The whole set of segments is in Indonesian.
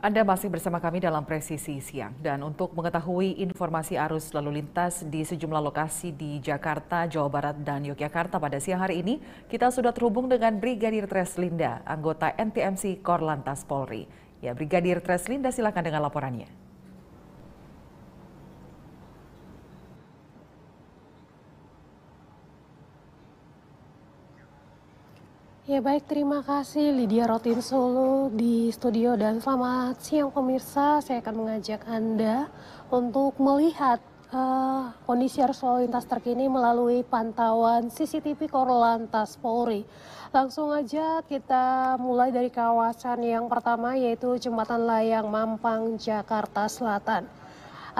Anda masih bersama kami dalam Presisi Siang. Dan untuk mengetahui informasi arus lalu lintas di sejumlah lokasi di Jakarta, Jawa Barat, dan Yogyakarta pada siang hari ini, kita sudah terhubung dengan Brigadir Treslinda, anggota NTMC Korlantas Polri. Ya, Brigadir Treslinda silakan dengan laporannya. Ya baik, terima kasih Lydia Rotin Solo di studio dan selamat siang pemirsa. Saya akan mengajak Anda untuk melihat uh, kondisi arus lalu lintas terkini melalui pantauan CCTV Korlantas Polri. Langsung aja kita mulai dari kawasan yang pertama yaitu Jembatan Layang Mampang, Jakarta Selatan.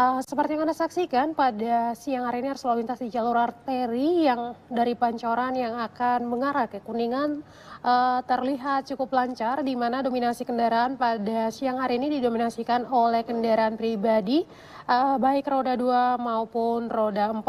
Uh, seperti yang Anda saksikan pada siang hari ini harus lalu lintas di jalur arteri yang dari Pancoran yang akan mengarah ke Kuningan uh, terlihat cukup lancar di mana dominasi kendaraan pada siang hari ini didominasikan oleh kendaraan pribadi uh, baik roda 2 maupun roda 4.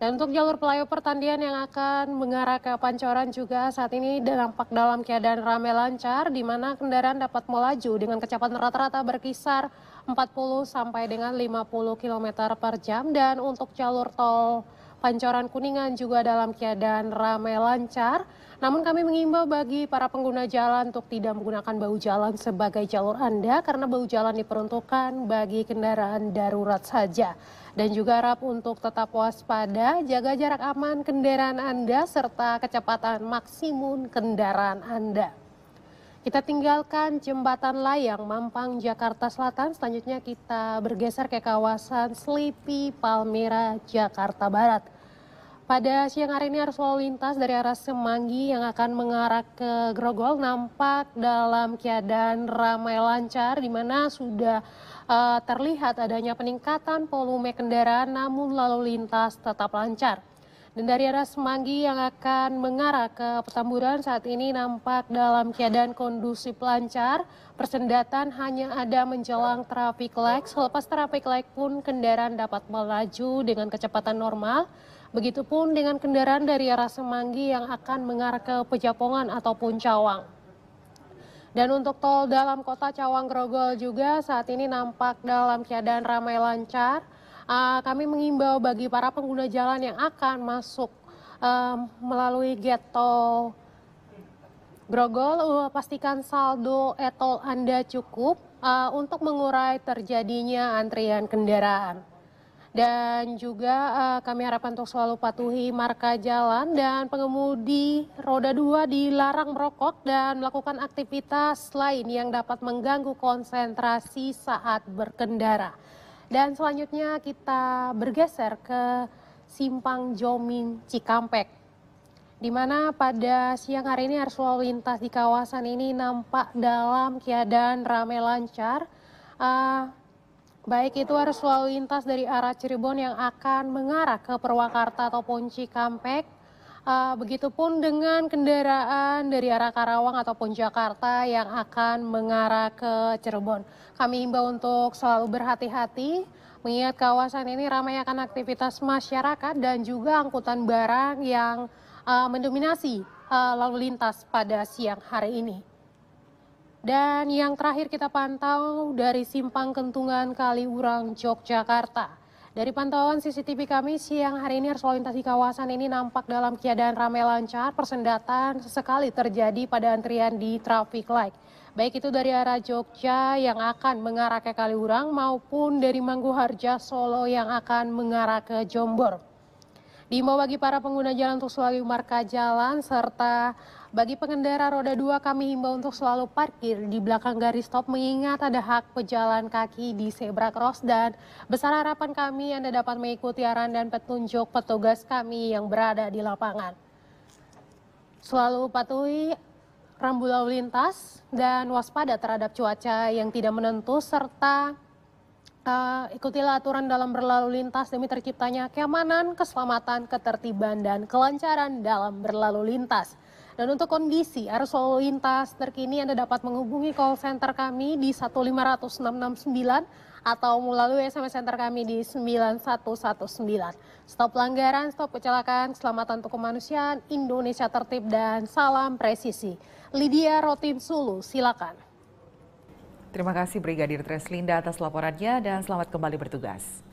Dan untuk jalur pelayo pertandian yang akan mengarah ke Pancoran juga saat ini dampak dalam keadaan ramai lancar di mana kendaraan dapat melaju dengan kecepatan rata-rata berkisar 40 sampai dengan 50 km per jam dan untuk jalur tol Pancoran Kuningan juga dalam keadaan ramai lancar. Namun kami mengimbau bagi para pengguna jalan untuk tidak menggunakan bahu jalan sebagai jalur Anda karena bahu jalan diperuntukkan bagi kendaraan darurat saja. Dan juga harap untuk tetap waspada, jaga jarak aman kendaraan Anda serta kecepatan maksimum kendaraan Anda. Kita tinggalkan jembatan layang Mampang, Jakarta Selatan. Selanjutnya kita bergeser ke kawasan Sleepy, Palmera, Jakarta Barat. Pada siang hari ini arus lalu lintas dari arah Semanggi yang akan mengarah ke Grogol nampak dalam keadaan ramai lancar di mana sudah uh, terlihat adanya peningkatan volume kendaraan namun lalu lintas tetap lancar. Dan dari arah Semanggi yang akan mengarah ke Petamburan saat ini nampak dalam keadaan kondusif lancar. Persendatan hanya ada menjelang traffic light. Selepas traffic light pun kendaraan dapat melaju dengan kecepatan normal. Begitupun dengan kendaraan dari arah Semanggi yang akan mengarah ke Pejapongan ataupun Cawang. Dan untuk tol dalam kota Cawang Grogol juga saat ini nampak dalam keadaan ramai lancar uh, kami mengimbau bagi para pengguna jalan yang akan masuk uh, melalui Ghetto Grogol, uh, pastikan saldo etol Anda cukup uh, untuk mengurai terjadinya antrian kendaraan. Dan juga uh, kami harapkan untuk selalu patuhi marka jalan dan pengemudi roda dua dilarang merokok dan melakukan aktivitas lain yang dapat mengganggu konsentrasi saat berkendara. Dan selanjutnya kita bergeser ke Simpang Jomin Cikampek. Di mana pada siang hari ini arus lalu lintas di kawasan ini nampak dalam keadaan ramai lancar. Uh, baik itu arus lalu lintas dari arah Cirebon yang akan mengarah ke Purwakarta ataupun Cikampek Uh, begitupun dengan kendaraan dari arah Karawang ataupun Jakarta yang akan mengarah ke Cirebon. Kami himbau untuk selalu berhati-hati mengingat kawasan ini ramai akan aktivitas masyarakat dan juga angkutan barang yang uh, mendominasi uh, lalu lintas pada siang hari ini. Dan yang terakhir kita pantau dari Simpang Kentungan Kaliurang, Yogyakarta. Dari pantauan CCTV kami siang hari ini arus lalu lintas di kawasan ini nampak dalam keadaan ramai lancar, persendatan sesekali terjadi pada antrian di traffic light. Baik itu dari arah Jogja yang akan mengarah ke Kaliurang maupun dari Mangguharja Solo yang akan mengarah ke Jombor. Diimbau bagi para pengguna jalan untuk selalu marka jalan serta bagi pengendara roda dua kami himbau untuk selalu parkir di belakang garis stop mengingat ada hak pejalan kaki di zebra cross dan besar harapan kami Anda dapat mengikuti arahan dan petunjuk petugas kami yang berada di lapangan. Selalu patuhi rambu lalu lintas dan waspada terhadap cuaca yang tidak menentu serta uh, ikutilah aturan dalam berlalu lintas demi terciptanya keamanan, keselamatan, ketertiban, dan kelancaran dalam berlalu lintas. Dan untuk kondisi arus lalu lintas terkini Anda dapat menghubungi call center kami di 15669 atau melalui SMS center kami di 9119. Stop pelanggaran, stop kecelakaan, keselamatan untuk kemanusiaan, Indonesia tertib dan salam presisi. Lydia Rotim Sulu, silakan. Terima kasih Brigadir Treslinda atas laporannya dan selamat kembali bertugas.